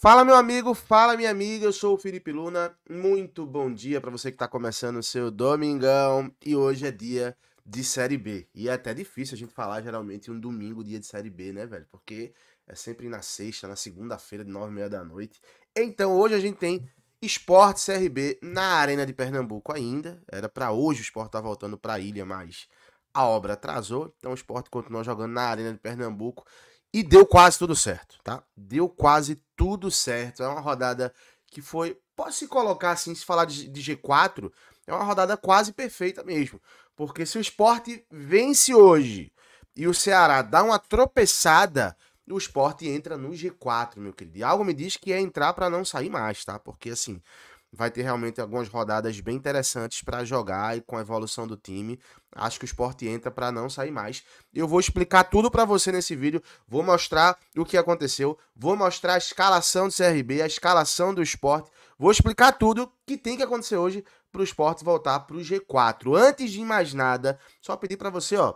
Fala, meu amigo, fala, minha amiga. Eu sou o Felipe Luna. Muito bom dia para você que está começando o seu domingão. E hoje é dia de Série B. E é até difícil a gente falar geralmente um domingo, dia de Série B, né, velho? Porque é sempre na sexta, na segunda-feira, de nove e meia da noite. Então, hoje a gente tem Esporte CRB na Arena de Pernambuco ainda. Era para hoje o Esporte tá voltando para a ilha, mas a obra atrasou. Então, o Esporte continua jogando na Arena de Pernambuco. E deu quase tudo certo, tá? Deu quase tudo certo. É uma rodada que foi. Posso se colocar assim, se falar de, de G4, é uma rodada quase perfeita mesmo. Porque se o esporte vence hoje e o Ceará dá uma tropeçada, o esporte entra no G4, meu querido. E algo me diz que é entrar para não sair mais, tá? Porque assim, vai ter realmente algumas rodadas bem interessantes para jogar e com a evolução do time. Acho que o esporte entra para não sair mais. Eu vou explicar tudo para você nesse vídeo, vou mostrar o que aconteceu, vou mostrar a escalação do CRB, a escalação do esporte, vou explicar tudo que tem que acontecer hoje para o esporte voltar para o G4. Antes de mais nada, só pedir para você, ó,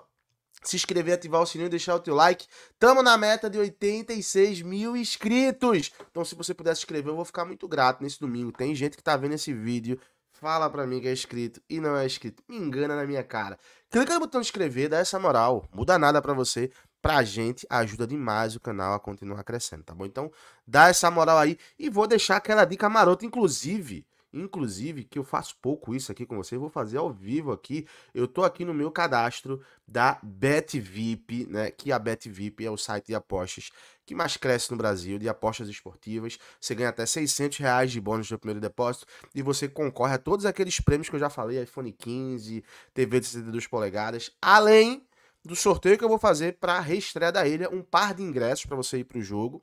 se inscrever, ativar o sininho e deixar o teu like. Tamo na meta de 86 mil inscritos. Então, se você puder se inscrever, eu vou ficar muito grato nesse domingo. Tem gente que tá vendo esse vídeo. Fala pra mim que é inscrito e não é inscrito. Me engana na minha cara. Clica no botão de inscrever, dá essa moral. Muda nada pra você. Pra gente, ajuda demais o canal a continuar crescendo, tá bom? Então, dá essa moral aí. E vou deixar aquela dica marota, inclusive Inclusive, que eu faço pouco isso aqui com você, vou fazer ao vivo aqui. Eu tô aqui no meu cadastro da BetVip, né? Que a BetVip é o site de apostas que mais cresce no Brasil, de apostas esportivas. Você ganha até 600 reais de bônus no primeiro depósito e você concorre a todos aqueles prêmios que eu já falei, iPhone 15, TV de 62 polegadas, além do sorteio que eu vou fazer para a reestreia da ilha, um par de ingressos para você ir para o jogo.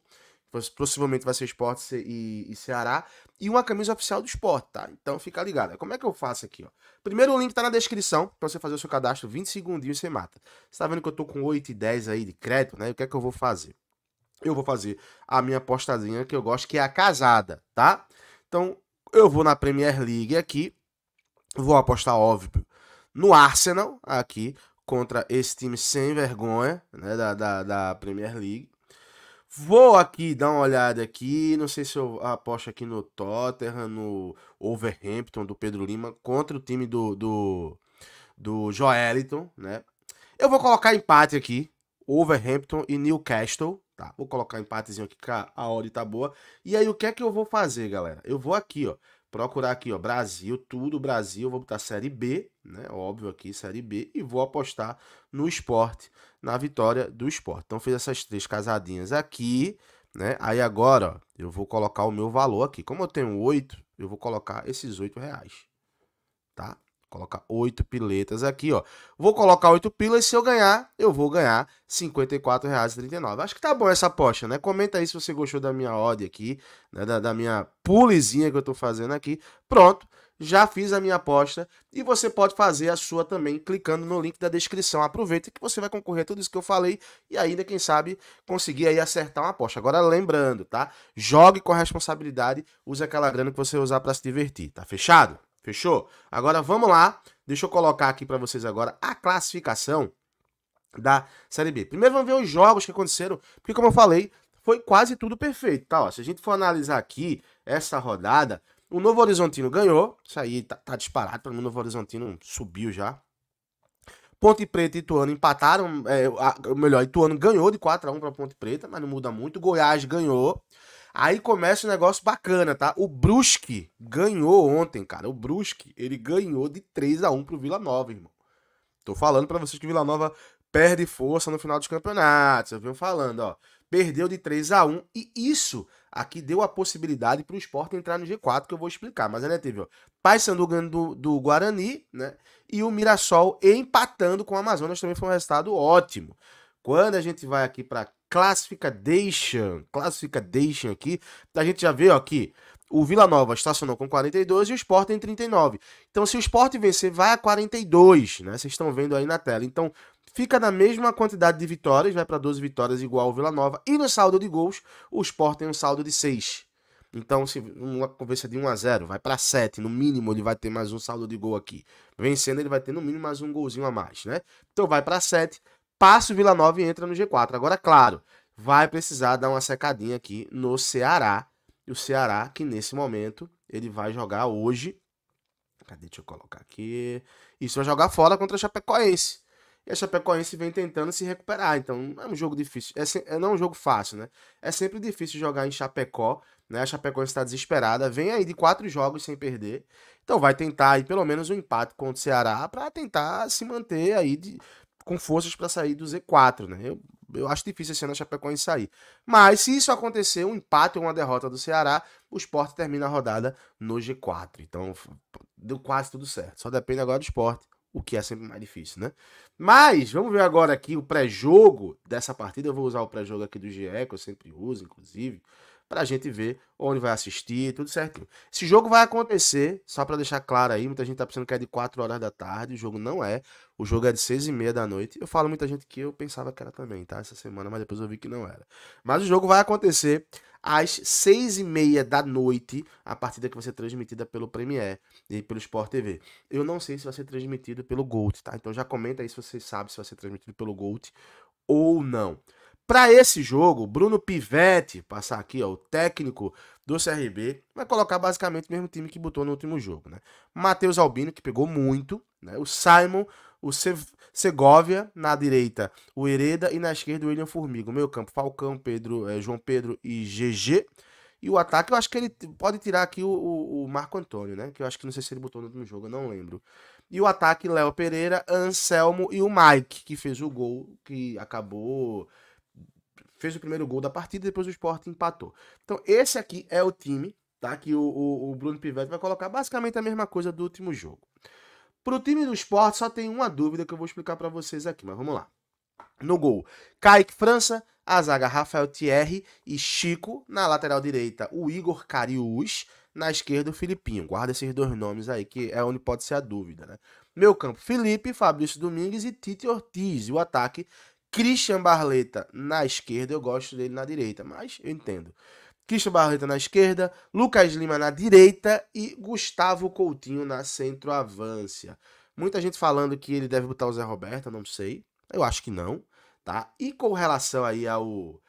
Possivelmente vai ser Esporte e, e, Ceará. E uma camisa oficial do Esporte, tá? Então fica ligado. Como é que eu faço aqui, ó? Primeiro o link tá na descrição pra você fazer o seu cadastro. 20 segundinhos você mata. Você tá vendo que eu tô com 8 e 10 aí de crédito, né? E o que é que eu vou fazer? Eu vou fazer a minha apostazinha que eu gosto, que é a casada, tá? Então eu vou na Premier League aqui. Vou apostar, óbvio, no Arsenal aqui. Contra esse time sem vergonha, né? Da, da, da Premier League. Vou aqui dar uma olhada aqui. Não sei se eu aposto aqui no Tottenham, no Overhampton do Pedro Lima contra o time do, do, do Joeliton, né? Eu vou colocar empate aqui. Overhampton e Newcastle. Tá, vou colocar empatezinho aqui, a hora tá boa. E aí, o que é que eu vou fazer, galera? Eu vou aqui, ó procurar aqui, ó, Brasil, tudo Brasil, vou botar Série B, né? Óbvio aqui, Série B, e vou apostar no esporte, na vitória do esporte. Então, fiz essas três casadinhas aqui, né? Aí agora, ó, eu vou colocar o meu valor aqui. Como eu tenho oito, eu vou colocar esses oito reais, tá? Coloca 8 piletas aqui, ó. Vou colocar 8 pilas, se eu ganhar, eu vou ganhar R$54,39. Acho que tá bom essa aposta, né? Comenta aí se você gostou da minha odd aqui, né? da, da minha pulizinha que eu tô fazendo aqui. Pronto, já fiz a minha aposta e você pode fazer a sua também clicando no link da descrição. Aproveita que você vai concorrer a tudo isso que eu falei e ainda, quem sabe, conseguir aí acertar uma aposta. Agora lembrando, tá? Jogue com responsabilidade, use aquela grana que você usar para se divertir, tá fechado? Fechou? Agora vamos lá. Deixa eu colocar aqui para vocês agora a classificação da Série B. Primeiro vamos ver os jogos que aconteceram, porque como eu falei, foi quase tudo perfeito, tá? Ó, se a gente for analisar aqui essa rodada, o Novo Horizontino ganhou, isso aí tá, tá disparado, pelo o Novo Horizontino subiu já. Ponte Preta e Ituano empataram, é, a, melhor, Ituano ganhou de 4 a 1 para Ponte Preta, mas não muda muito. Goiás ganhou, Aí começa um negócio bacana, tá? O Brusque ganhou ontem, cara. O Brusque, ele ganhou de 3 a 1 pro Vila Nova, irmão. Tô falando para vocês que o Vila Nova perde força no final dos campeonatos. Eu venho falando, ó. Perdeu de 3 a 1 e isso aqui deu a possibilidade pro esporte entrar no G4, que eu vou explicar. Mas é, né, teve, ó. Paysandu ganhando do, do Guarani, né? E o Mirassol empatando com o Amazonas também foi um resultado ótimo. Quando a gente vai aqui para Classification, classification aqui. A gente já vê ó, o Vila Nova estacionou com 42 e o Sport tem 39. Então, se o Sport vencer, vai a 42, né? Vocês estão vendo aí na tela. Então, fica na mesma quantidade de vitórias, vai para 12 vitórias igual o Vila Nova. E no saldo de gols, o Sport tem um saldo de 6. Então, se uma conversa de 1 a 0 vai para 7, no mínimo ele vai ter mais um saldo de gol aqui. Vencendo, ele vai ter no mínimo mais um golzinho a mais, né? Então vai para 7, passa o Vila Nova e entra no G4. Agora, claro, vai precisar dar uma secadinha aqui no Ceará. E o Ceará, que nesse momento, ele vai jogar hoje. Cadê? Deixa eu colocar aqui. Isso vai jogar fora contra a Chapecoense. E a Chapecoense vem tentando se recuperar. Então, é um jogo difícil. É, se... é não um jogo fácil, né? É sempre difícil jogar em Chapecó. Né? A Chapecoense está desesperada. Vem aí de quatro jogos sem perder. Então vai tentar aí pelo menos um empate contra o Ceará para tentar se manter aí de, com forças para sair do Z4, né? Eu, eu acho difícil esse ano a Chapecoense sair. Mas se isso acontecer, um empate ou uma derrota do Ceará, o Sport termina a rodada no G4. Então deu quase tudo certo. Só depende agora do Sport, o que é sempre mais difícil, né? Mas vamos ver agora aqui o pré-jogo dessa partida. Eu vou usar o pré-jogo aqui do GE, que eu sempre uso, inclusive para a gente ver onde vai assistir, tudo certinho. Esse jogo vai acontecer, só para deixar claro aí, muita gente tá pensando que é de 4 horas da tarde, o jogo não é, o jogo é de 6 e meia da noite. Eu falo muita gente que eu pensava que era também, tá, essa semana, mas depois eu vi que não era. Mas o jogo vai acontecer às seis e meia da noite, a partida que vai ser transmitida pelo Premier e pelo Sport TV. Eu não sei se vai ser transmitido pelo Gold, tá? Então já comenta aí se você sabe se vai ser transmitido pelo Gold ou não. Para esse jogo, Bruno Pivetti, passar aqui, ó, o técnico do CRB, vai colocar basicamente o mesmo time que botou no último jogo, né? Matheus Albino, que pegou muito, né? O Simon, o Segovia, na direita o Hereda e na esquerda o William Formiga. O meio campo, Falcão, Pedro, eh, João Pedro e GG. E o ataque, eu acho que ele pode tirar aqui o, o, o, Marco Antônio, né? Que eu acho que não sei se ele botou no último jogo, eu não lembro. E o ataque, Léo Pereira, Anselmo e o Mike, que fez o gol que acabou fez o primeiro gol da partida, depois o Sport empatou. Então, esse aqui é o time tá? que o, o, o Bruno Pivetti vai colocar basicamente a mesma coisa do último jogo. Para o time do Sport, só tem uma dúvida que eu vou explicar para vocês aqui, mas vamos lá. No gol, Kaique França, a zaga Rafael Thierry e Chico. Na lateral direita, o Igor Cariús. Na esquerda, o Filipinho. Guarda esses dois nomes aí, que é onde pode ser a dúvida, né? Meu campo, Felipe, Fabrício Domingues e Tite Ortiz. E o ataque, Christian Barleta na esquerda, eu gosto dele na direita, mas eu entendo. Christian Barleta na esquerda, Lucas Lima na direita e Gustavo Coutinho na centroavância. Muita gente falando que ele deve botar o Zé Roberto, não sei. Eu acho que não, tá? E com relação aí ao,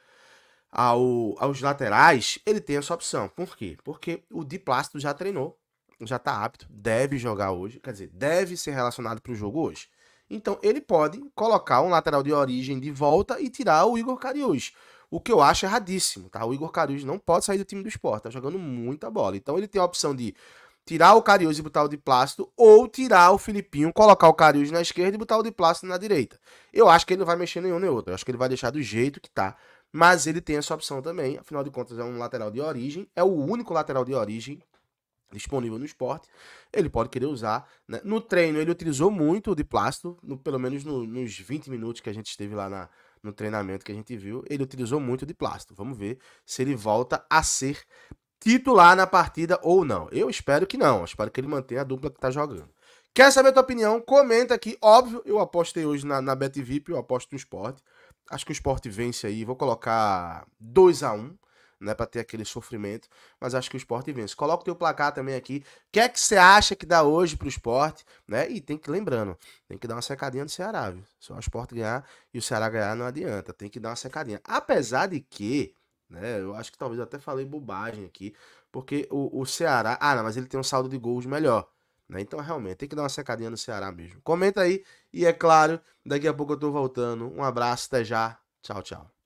ao aos laterais, ele tem essa opção. Por quê? Porque o Di Plácido já treinou, já tá apto, deve jogar hoje, quer dizer, deve ser relacionado para o jogo hoje. Então ele pode colocar um lateral de origem de volta e tirar o Igor Cariús. O que eu acho erradíssimo, tá? O Igor Cariús não pode sair do time do esporte, tá jogando muita bola. Então ele tem a opção de tirar o Cariús e botar o de Plácido, ou tirar o Filipinho, colocar o Cariús na esquerda e botar o de Plácido na direita. Eu acho que ele não vai mexer nenhum nem outro. Eu acho que ele vai deixar do jeito que tá. Mas ele tem essa opção também. Afinal de contas, é um lateral de origem. É o único lateral de origem disponível no esporte, ele pode querer usar. Né? No treino, ele utilizou muito o de plástico, no, pelo menos no, nos 20 minutos que a gente esteve lá na, no treinamento que a gente viu, ele utilizou muito o de plástico. Vamos ver se ele volta a ser titular na partida ou não. Eu espero que não, espero que ele mantenha a dupla que está jogando. Quer saber a tua opinião? Comenta aqui. Óbvio, eu apostei hoje na, na BetVip, eu aposto no esporte. Acho que o esporte vence aí. Vou colocar 2 a 1 um né para ter aquele sofrimento, mas acho que o esporte vence. Coloca o teu placar também aqui. O que é que você acha que dá hoje pro esporte, né? E tem que, lembrando, tem que dar uma secadinha no Ceará, viu? o esporte ganhar e o Ceará ganhar não adianta, tem que dar uma secadinha. Apesar de que, né, eu acho que talvez eu até falei bobagem aqui, porque o, o Ceará, ah, não, mas ele tem um saldo de gols melhor. Né? Então, realmente, tem que dar uma secadinha no Ceará mesmo. Comenta aí. E é claro, daqui a pouco eu tô voltando. Um abraço, até já. Tchau, tchau.